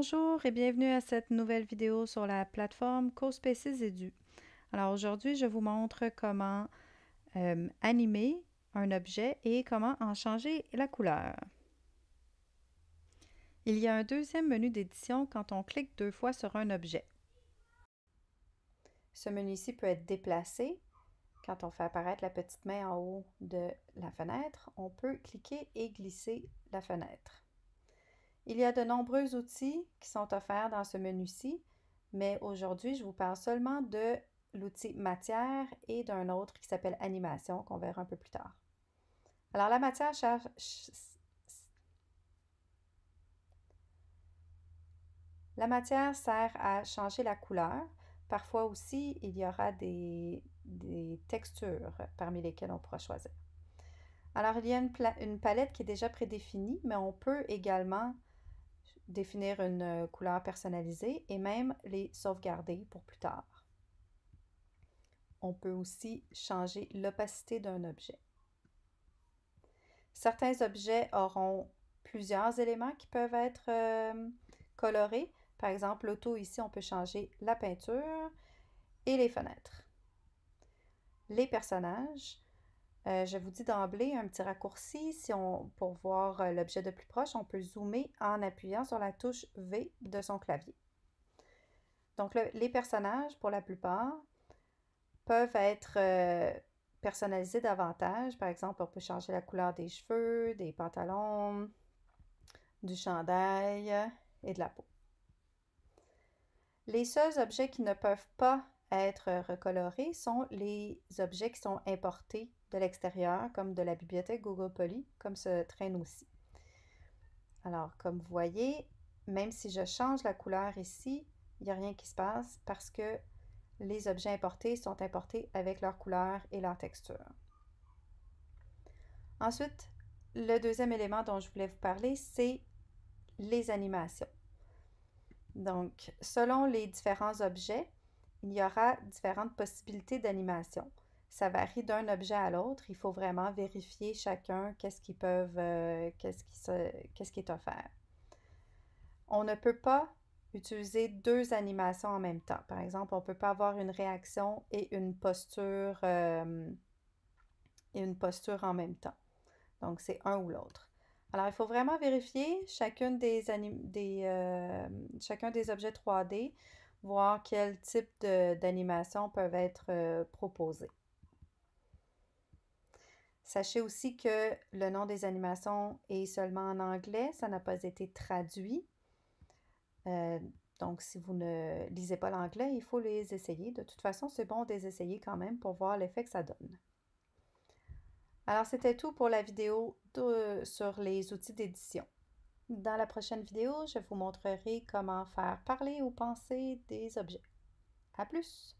Bonjour et bienvenue à cette nouvelle vidéo sur la plateforme CoSpaces Edu. Alors aujourd'hui, je vous montre comment euh, animer un objet et comment en changer la couleur. Il y a un deuxième menu d'édition quand on clique deux fois sur un objet. Ce menu-ci peut être déplacé. Quand on fait apparaître la petite main en haut de la fenêtre, on peut cliquer et glisser la fenêtre. Il y a de nombreux outils qui sont offerts dans ce menu-ci, mais aujourd'hui, je vous parle seulement de l'outil matière et d'un autre qui s'appelle animation, qu'on verra un peu plus tard. Alors, la matière La matière sert à changer la couleur. Parfois aussi, il y aura des, textures parmi lesquelles on pourra choisir. Alors, il y a une palette qui est déjà prédéfinie, mais on peut également définir une euh, couleur personnalisée et même les sauvegarder pour plus tard. On peut aussi changer l'opacité d'un objet. Certains objets auront plusieurs éléments qui peuvent être euh, colorés. Par exemple, l'auto ici, on peut changer la peinture et les fenêtres. Les personnages, euh, je vous dis d'emblée un petit raccourci. Si on, pour voir euh, l'objet de plus proche, on peut zoomer en appuyant sur la touche V de son clavier. Donc les personnages, pour la plupart, peuvent être euh, personnalisés davantage. Par exemple, on peut changer la couleur des cheveux, des pantalons, du chandail et de la peau. Les seuls objets qui ne peuvent pas être recolorés sont les objets qui sont importés de l'extérieur, comme de la bibliothèque Google Poly, comme ce traîne aussi. Alors, comme vous voyez, même si je change la couleur ici, il n'y a rien qui se passe parce que les objets importés sont importés avec leur couleur et leur texture. Ensuite, le deuxième élément dont je voulais vous parler, c'est les animations. Donc, selon les différents objets, il y aura différentes possibilités d'animation ça varie d'un objet à l'autre. Il faut vraiment vérifier chacun qu'est-ce qu'ils peuvent, euh, qui, qu'est-ce qui est offert. On ne peut pas utiliser deux animations en même temps. Par exemple, on ne peut pas avoir une réaction et une posture euh, et une posture en même temps. Donc, c'est un ou l'autre. Alors, il faut vraiment vérifier chacune des euh, chacun des objets 3D, voir quel type d'animation peuvent être proposées. Sachez aussi que le nom des animations est seulement en anglais, ça n'a pas été traduit. Euh, donc, si vous ne lisez pas l'anglais, il faut les essayer. De toute façon, c'est bon de les essayer quand même pour voir l'effet que ça donne. Alors, c'était tout pour la vidéo sur les outils d'édition. Dans la prochaine vidéo, je vous montrerai comment faire parler ou penser des objets. À plus!